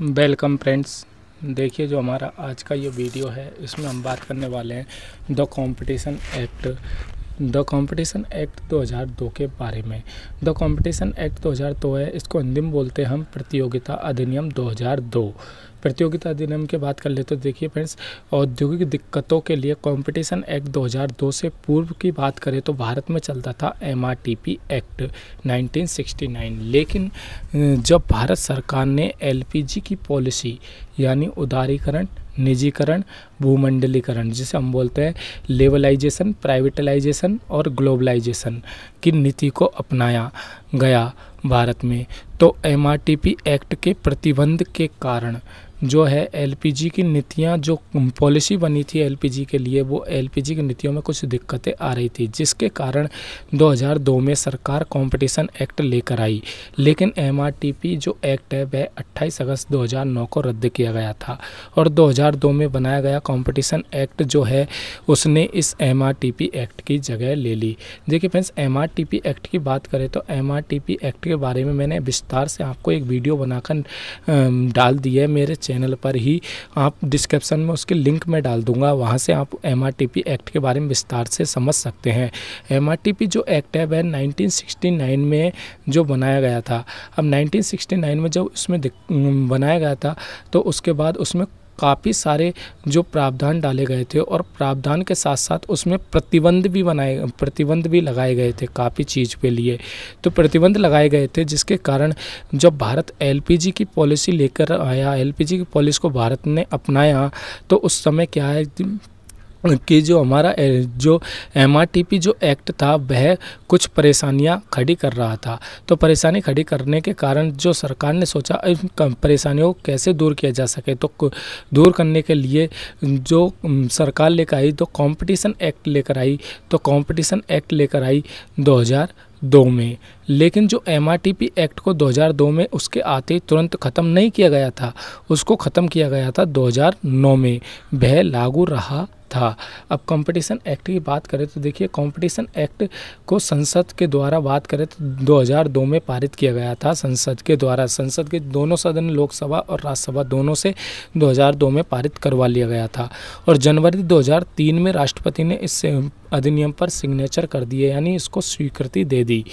welcome friends देखिए जो हमारा आज का ये वीडियो है इसमें हम बात करने वाले हैं the competition act the competition act 2002 के बारे में द कंपटीशन एक्ट 2002 है इसको हिंदी में बोलते हैं हम प्रतियोगिता अधिनियम 2002 प्रतियोगिता अधिनियम की बात कर ले तो देखिए फ्रेंड्स औद्योगिक दिक्कतों के लिए कंपटीशन एक्ट 2002 से पूर्व की बात करें तो भारत में चलता था एम एक्ट 1969 लेकिन जब भारत सरकार ने एलपीजी की पॉलिसी यानी उदारीकरण निजीकरण भूमंडलीकरण जिसे हम बोलते हैं लेवलाइजेशन प्राइवेटलाइजेशन और ग्लोबलाइजेशन की नीति को अपनाया गया भारत में तो एम एक्ट के प्रतिबंध के कारण जो है एलपीजी की नीतियाँ जो पॉलिसी बनी थी एलपीजी के लिए वो एलपीजी की नीतियों में कुछ दिक्कतें आ रही थी जिसके कारण 2002 में सरकार कंपटीशन एक्ट लेकर आई लेकिन एमआरटीपी जो एक्ट है वह 28 अगस्त 2009 को रद्द किया गया था और 2002 में बनाया गया कंपटीशन एक्ट जो है उसने इस एम एक्ट की जगह ले ली देखिए फ्रेंड्स एम एक्ट की बात करें तो एम एक्ट के बारे में मैंने विस्तार से आपको एक वीडियो बनाकर डाल दी है मेरे चैनल चैनल पर ही आप डिस्क्रिप्सन में उसके लिंक में डाल दूंगा वहाँ से आप एम एक्ट के बारे में विस्तार से समझ सकते हैं एम जो एक्ट है वह नाइनटीन में जो बनाया गया था अब नाइनटीन में जब उसमें बनाया गया था तो उसके बाद उसमें काफ़ी सारे जो प्रावधान डाले गए थे और प्रावधान के साथ साथ उसमें प्रतिबंध भी बनाए प्रतिबंध भी लगाए गए थे काफ़ी चीज़ के लिए तो प्रतिबंध लगाए गए थे जिसके कारण जब भारत एलपीजी की पॉलिसी लेकर आया एलपीजी की पॉलिसी को भारत ने अपनाया तो उस समय क्या है कि जो हमारा जो एम जो एक्ट था वह कुछ परेशानियां खड़ी कर रहा था तो परेशानी खड़ी करने के कारण जो सरकार ने सोचा इन परेशानियों को कैसे दूर किया जा सके तो दूर करने के लिए जो सरकार लेकर आई तो कंपटीशन एक्ट लेकर आई तो कंपटीशन एक्ट लेकर आई दो में लेकिन जो एम एक्ट को 2002 में उसके आते तुरंत ख़त्म नहीं किया गया था उसको ख़त्म किया गया था 2009 में वह लागू रहा था अब कंपटीशन एक्ट की बात करें तो देखिए कंपटीशन एक्ट को संसद के द्वारा बात करें तो 2002 में पारित किया गया था संसद के द्वारा संसद के दोनों सदन लोकसभा और राज्यसभा दोनों से 2002 में पारित करवा लिया गया था और जनवरी 2003 में राष्ट्रपति ने इस अधिनियम पर सिग्नेचर कर दिए यानी इसको स्वीकृति दे दी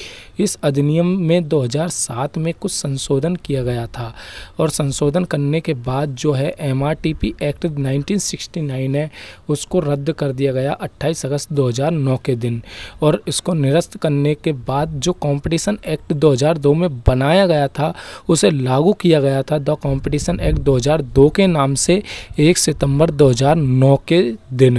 इस अधिनियम में 2007 में कुछ संशोधन किया गया था और संशोधन करने के बाद जो है एम एक्ट 1969 है उसको इसको रद्द कर दिया गया 28 अगस्त 2009 के दिन और इसको निरस्त करने के बाद जो कंपटीशन एक्ट 2002 में बनाया गया था उसे लागू किया गया था द कंपटीशन एक्ट 2002 के नाम से 1 सितंबर 2009 के दिन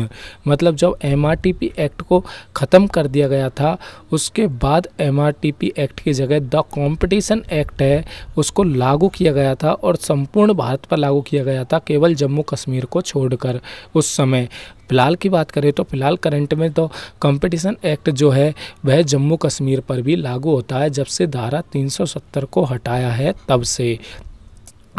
मतलब जब एम एक्ट को ख़त्म कर दिया गया था उसके बाद एम एक्ट की जगह द कॉम्पटिशन एक्ट है उसको लागू किया गया था और संपूर्ण भारत पर लागू किया गया था केवल जम्मू कश्मीर को छोड़कर उस समय फ़िलहाल की बात करें तो फ़िलहाल करंट में तो कंपटीशन एक्ट जो है वह जम्मू कश्मीर पर भी लागू होता है जब से धारा 370 को हटाया है तब से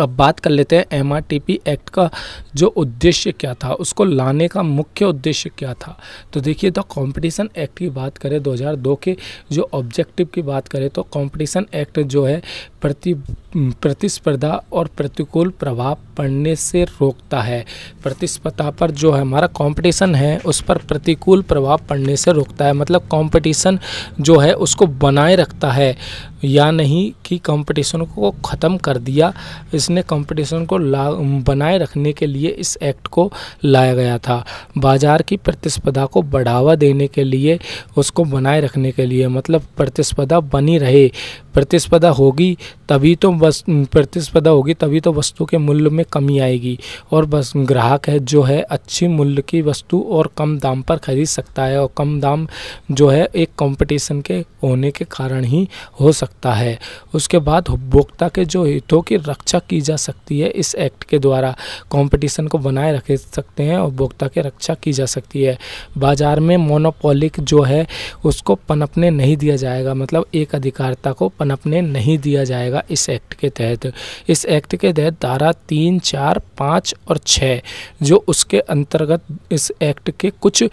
अब बात कर लेते हैं एम एक्ट का जो उद्देश्य क्या था उसको लाने का मुख्य उद्देश्य क्या था तो देखिए द कंपटीशन एक्ट की बात करें 2002 के जो ऑब्जेक्टिव की बात करें तो कंपटीशन एक्ट जो है प्रति प्रतिस्पर्धा और प्रतिकूल प्रभाव पड़ने से रोकता है प्रतिस्पर्धा पर जो है हमारा कंपटीशन है उस पर प्रतिकूल प्रभाव पड़ने से रोकता है मतलब कंपटीशन जो है उसको बनाए रखता है या नहीं कि कंपटीशन को ख़त्म कर दिया इस जिसने कंपटीशन को ला बनाए रखने के लिए इस एक्ट को लाया गया था बाज़ार की प्रतिस्पर्धा को बढ़ावा देने के लिए उसको बनाए रखने के लिए मतलब प्रतिस्पर्धा बनी रहे प्रतिस्पर्धा होगी तभी तो बस प्रतिस्पर्धा होगी तभी तो वस्तु के मूल्य में कमी आएगी और बस ग्राहक है जो है अच्छी मूल्य की वस्तु और कम दाम पर खरीद सकता है और कम दाम जो है एक कंपटीशन के होने के कारण ही हो सकता है उसके बाद उपभोक्ता के जो हितों की रक्षा की की जा सकती है इस एक्ट के द्वारा कंपटीशन को बनाए रख सकते हैं और उपभोक्ता की रक्षा की जा सकती है बाज़ार में मोनोपोलिक जो है उसको पनपने नहीं दिया जाएगा मतलब एक अधिकारता को पनपने नहीं दिया जाएगा इस एक्ट के तहत इस एक्ट के तहत धारा तीन चार पाँच और छः जो उसके अंतर्गत इस एक्ट के कुछ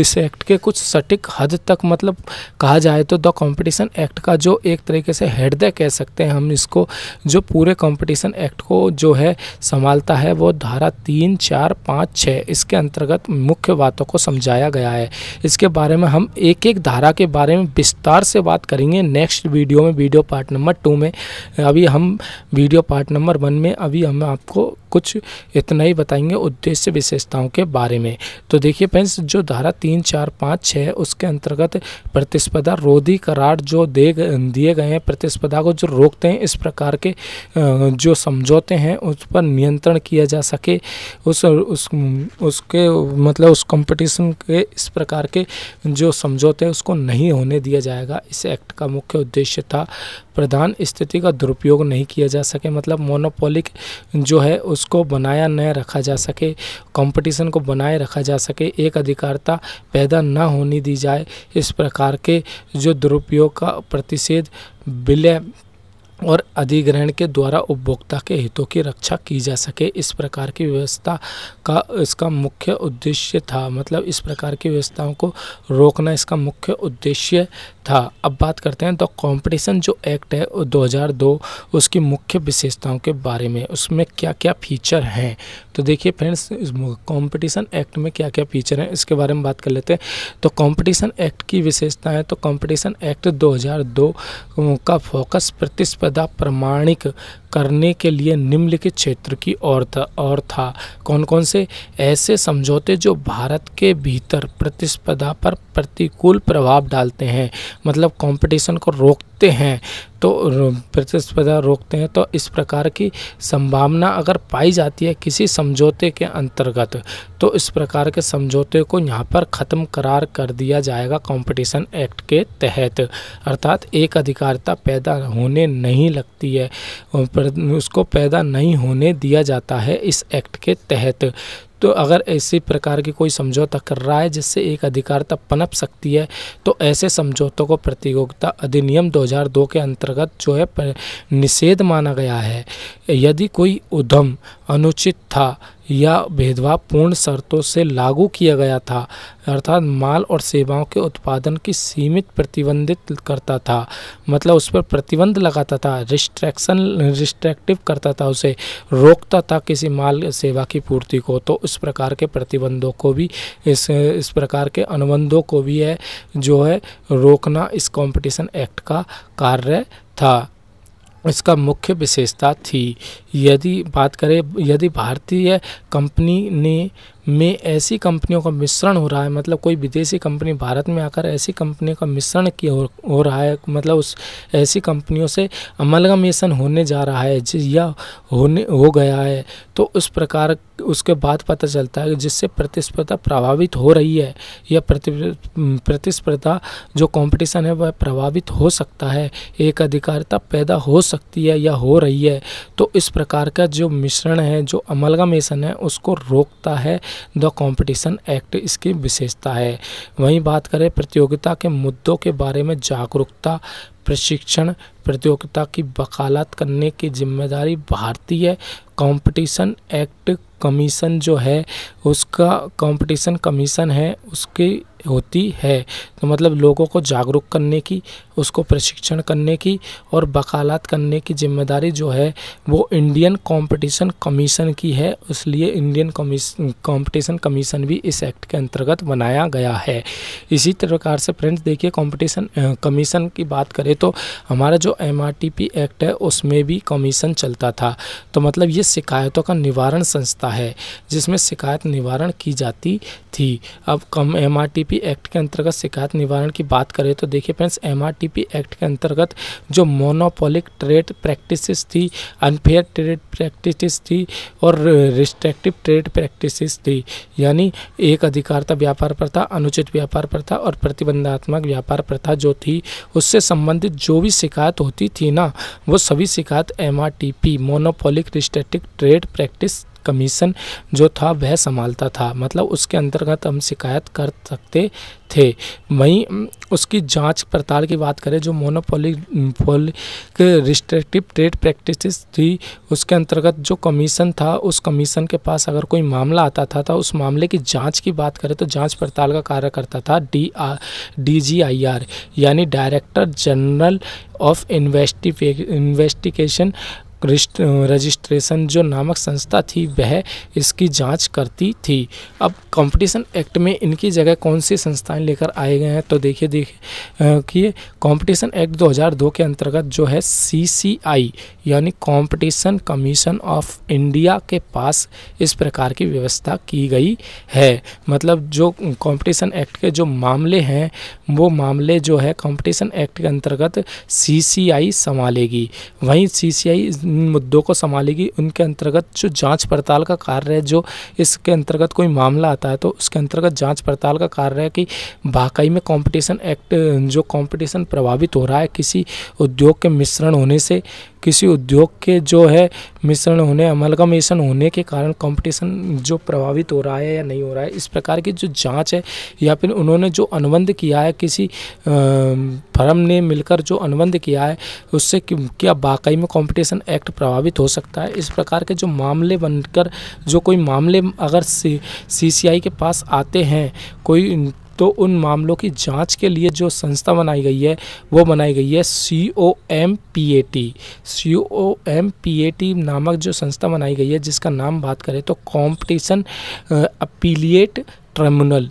इस एक्ट के कुछ सटीक हद तक मतलब कहा जाए तो द कंपटीशन एक्ट का जो एक तरीके से दे कह सकते हैं हम इसको जो पूरे कंपटीशन एक्ट को जो है संभालता है वो धारा तीन चार पाँच छः इसके अंतर्गत मुख्य बातों को समझाया गया है इसके बारे में हम एक एक धारा के बारे में विस्तार से बात करेंगे नेक्स्ट वीडियो में वीडियो पार्ट नंबर टू में अभी हम वीडियो पार्ट नंबर वन में अभी हम आपको कुछ इतना ही बताएंगे उद्देश्य विशेषताओं के बारे में तो देखिए फ्रेंड्स जो धारा धारा तीन चार पाँच छः उसके अंतर्गत प्रतिस्पर्धा रोधी करार जो दे दिए गए हैं प्रतिस्पर्धा को जो रोकते हैं इस प्रकार के जो समझौते हैं उस पर नियंत्रण किया जा सके उस उस उसके मतलब उस कंपटीशन के इस प्रकार के जो समझौते हैं उसको नहीं होने दिया जाएगा इस एक्ट का मुख्य उद्देश्य था प्रधान स्थिति का दुरुपयोग नहीं किया जा सके मतलब मोनोपोलिक जो है उसको बनाया न रखा जा सके कंपटीशन को बनाए रखा जा सके एक अधिकारता पैदा ना होने दी जाए इस प्रकार के जो दुरुपयोग का प्रतिषेध विलय और अधिग्रहण के द्वारा उपभोक्ता के हितों की रक्षा की जा सके इस प्रकार की व्यवस्था का इसका मुख्य उद्देश्य था मतलब इस प्रकार की व्यवस्थाओं को रोकना इसका मुख्य उद्देश्य था अब बात करते हैं द कंपटीशन जो एक्ट है 2002 उसकी मुख्य विशेषताओं के बारे में उसमें क्या क्या फीचर हैं तो देखिए फ्रेंड्स कॉम्पिटिशन एक्ट में क्या क्या फीचर हैं इसके बारे में बात कर लेते हैं तो कॉम्पिटिशन एक्ट की विशेषता है तो कॉम्पिटिशन एक्ट दो का फोकस प्रतिस्पर्ध गदा प्रमाणिक करने के लिए निम्नलिखित क्षेत्र की था और था कौन कौन से ऐसे समझौते जो भारत के भीतर प्रतिस्पर्धा पर प्रतिकूल प्रभाव डालते हैं मतलब कंपटीशन को रोकते हैं तो प्रतिस्पर्धा रोकते हैं तो इस प्रकार की संभावना अगर पाई जाती है किसी समझौते के अंतर्गत तो इस प्रकार के समझौते को यहाँ पर ख़त्म करार कर दिया जाएगा कंपटीशन एक्ट के तहत अर्थात एक अधिकारिता पैदा होने नहीं लगती है उसको पैदा नहीं होने दिया जाता है इस एक्ट के तहत तो अगर ऐसे प्रकार की कोई समझौता कर रहा है जिससे एक अधिकारता पनप सकती है तो ऐसे समझौतों को प्रतियोगिता अधिनियम 2002 के अंतर्गत जो है निषेध माना गया है यदि कोई उद्यम अनुचित था या पूर्ण शर्तों से लागू किया गया था अर्थात माल और सेवाओं के उत्पादन की सीमित प्रतिबंधित करता था मतलब उस पर प्रतिबंध लगाता था रिस्ट्रैक्शन रिस्ट्रैक्टिव करता था उसे रोकता था किसी माल सेवा की पूर्ति को तो इस प्रकार के प्रतिबंधों को भी इस इस प्रकार के अनुबंधों को भी है जो है रोकना इस कंपटीशन एक्ट का कार्य था इसका मुख्य विशेषता थी यदि बात करें यदि भारतीय कंपनी ने में ऐसी कंपनियों का मिश्रण हो रहा है मतलब कोई विदेशी कंपनी भारत में आकर ऐसी कंपनी का मिश्रण किया हो, हो रहा है मतलब उस ऐसी कंपनियों से अमलगमेशन होने जा रहा है या होने हो गया है तो उस प्रकार उसके बाद पता चलता है जिससे प्रतिस्पर्धा प्रभावित हो रही है या प्रतिस्पर्धा जो कंपटीशन है वह प्रभावित हो सकता है एक अधिकारिता पैदा हो सकती है या हो रही है तो इस प्रकार का जो मिश्रण है जो अमलगामेशन है उसको रोकता है द कंपटीशन एक्ट इसकी विशेषता है वहीं बात करें प्रतियोगिता के मुद्दों के बारे में जागरूकता प्रशिक्षण प्रतियोगिता की वकालत करने की जिम्मेदारी भारतीय कंपटीशन एक्ट कमीशन जो है उसका कंपटीशन कमीशन है उसकी होती है तो मतलब लोगों को जागरूक करने की उसको प्रशिक्षण करने की और वकालत करने की जिम्मेदारी जो है वो इंडियन कंपटीशन कमीशन की है इसलिए इंडियन कंपटीशन कमीशन भी इस एक्ट के अंतर्गत बनाया गया है इसी प्रकार से फ्रेंड्स देखिए कंपटीशन कमीशन की बात करें तो हमारा जो एम एक्ट है उसमें भी कमीशन चलता था तो मतलब ये शिकायतों का निवारण संस्था है जिसमें शिकायत निवारण की जाती थी अब कम एम एक्ट के अंतर्गत शिकायत निवारण की बात करें तो देखिए फ्रेंड्स एम पी एक्ट के अंतर्गत जो मोनोपोलिक ट्रेड प्रैक्टिसेस थी अनफेयर ट्रेड प्रैक्टिसेस थी और रिस्ट्रिक्टिव ट्रेड प्रैक्टिसेस थी यानी एक अधिकारता व्यापार प्रथा अनुचित व्यापार प्रथा और प्रतिबंधात्मक व्यापार प्रथा जो थी उससे संबंधित जो भी शिकायत होती थी ना वो सभी शिकायत M monopolic restrictive trade practice commission जो था वह संभालता था मतलब उसके अंतर्गत हम शिकायत कर सकते थे वहीं उसकी जांच पड़ताल की बात करें जो मोनोपोली रिस्ट्रिक्टिव ट्रेड प्रैक्टिस थी उसके अंतर्गत जो कमीशन था उस कमीशन के पास अगर कोई मामला आता था तो उस मामले की जांच की बात करें तो जांच पड़ताल का कार्य करता था D R D G I R यानी director general of investigate investigation registration जो नामक संस्था थी वह इसकी जांच करती थी अब कंपटीशन एक्ट में इनकी जगह कौन सी संस्थाएं लेकर आए गए हैं तो देखिए देखिए कि कंपटीशन एक्ट 2002 के अंतर्गत जो है सीसीआई यानी कंपटीशन कमीशन ऑफ इंडिया के पास इस प्रकार की व्यवस्था की गई है मतलब जो कंपटीशन एक्ट के जो मामले हैं वो मामले जो है कॉम्पटिशन एक्ट के अंतर्गत सी संभालेगी वहीं सी मुद्दों को संभालेगी उनके अंतर्गत जो जांच पड़ताल का कार्य है जो इसके अंतर्गत कोई मामला आता है तो उसके अंतर्गत जांच पड़ताल का कार्य है कि वाकई में कंपटीशन एक्ट जो कंपटीशन प्रभावित हो रहा है किसी उद्योग के मिश्रण होने से किसी उद्योग के जो है मिश्रण होने अमलगमेशन होने के कारण कंपटीशन जो प्रभावित हो रहा है या नहीं हो रहा है इस प्रकार की जो जांच है या फिर उन्होंने जो अनुबंध किया है किसी फर्म ने मिलकर जो अनुबंध किया है उससे क्या वाकई में कंपटीशन एक्ट एक्ट प्रभावित हो सकता है इस प्रकार के जो मामले बनकर जो कोई मामले अगर सी सी के पास आते हैं कोई तो उन मामलों की जांच के लिए जो संस्था बनाई गई है वो बनाई गई है C O M P A T C O M P A T नामक जो संस्था बनाई गई है जिसका नाम बात करें तो कॉम्पिटिशन अपीलिएट ट्रिब्यूनल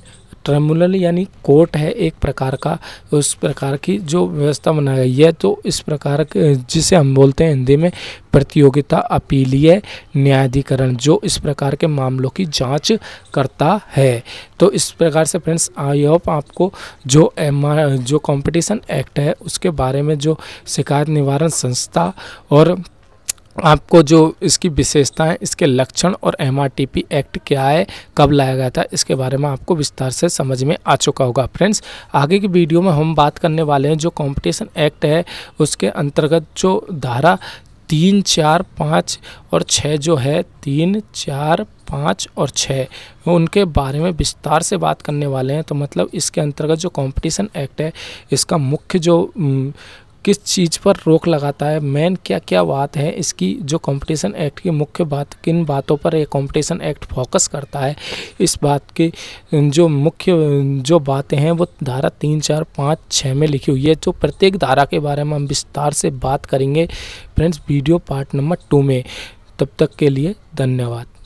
ट्रिब्यूनल यानी कोर्ट है एक प्रकार का उस प्रकार की जो व्यवस्था बनाई गई है तो इस प्रकार के जिसे हम बोलते हैं हिंदी में प्रतियोगिता अपीलीय न्यायाधिकरण जो इस प्रकार के मामलों की जांच करता है तो इस प्रकार से फ्रेंड्स आई होप आपको जो एम जो कंपटीशन एक्ट है उसके बारे में जो शिकायत निवारण संस्था और आपको जो इसकी विशेषताएं इसके लक्षण और एम एक्ट क्या है कब लाया गया था इसके बारे में आपको विस्तार से समझ में आ चुका होगा फ्रेंड्स आगे की वीडियो में हम बात करने वाले हैं जो कंपटीशन एक्ट है उसके अंतर्गत जो धारा तीन चार पाँच और छः जो है तीन चार पाँच और छः उनके बारे में विस्तार से बात करने वाले हैं तो मतलब इसके अंतर्गत जो कंपटीशन एक्ट है इसका मुख्य जो किस चीज़ पर रोक लगाता है मेन क्या क्या बात है इसकी जो कंपटीशन एक्ट की मुख्य बात किन बातों पर ये कंपटीशन एक्ट फोकस करता है इस बात की जो मुख्य जो बातें हैं वो धारा तीन चार पाँच छः में लिखी हुई है जो प्रत्येक धारा के बारे में हम विस्तार से बात करेंगे friends video part number two में तब तक के लिए धन्यवाद